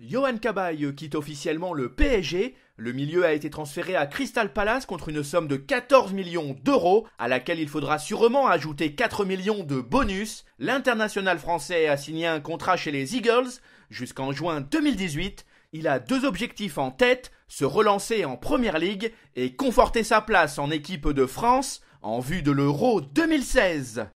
Johan Cabaye quitte officiellement le PSG. Le milieu a été transféré à Crystal Palace contre une somme de 14 millions d'euros, à laquelle il faudra sûrement ajouter 4 millions de bonus. L'international français a signé un contrat chez les Eagles jusqu'en juin 2018. Il a deux objectifs en tête, se relancer en Première Ligue et conforter sa place en équipe de France en vue de l'Euro 2016.